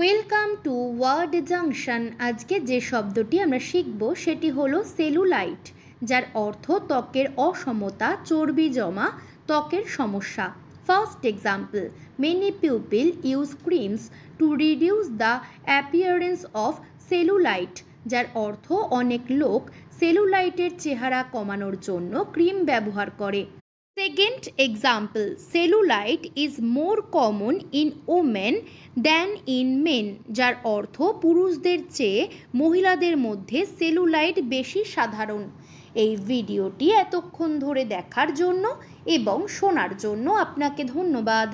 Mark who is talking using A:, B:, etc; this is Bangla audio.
A: ওয়েলকাম টু ওয়ার্ড জাংশন আজকে যে শব্দটি আমরা শিখব সেটি হলো সেলুলাইট যার অর্থ ত্বকের অসমতা চর্বি জমা ত্বকের সমস্যা first example many pupil use creams to reduce the appearance of cellulite যার অর্থ অনেক লোক সেলুলাইটের চেহারা কমানোর জন্য ক্রিম ব্যবহার করে Second example, cellulite is more common in women than in men যার অর্থ পুরুষদের চেয়ে মহিলাদের মধ্যে সেলুলাইট বেশি সাধারণ এই ভিডিওটি এতক্ষণ ধরে দেখার জন্য এবং শোনার জন্য আপনাকে ধন্যবাদ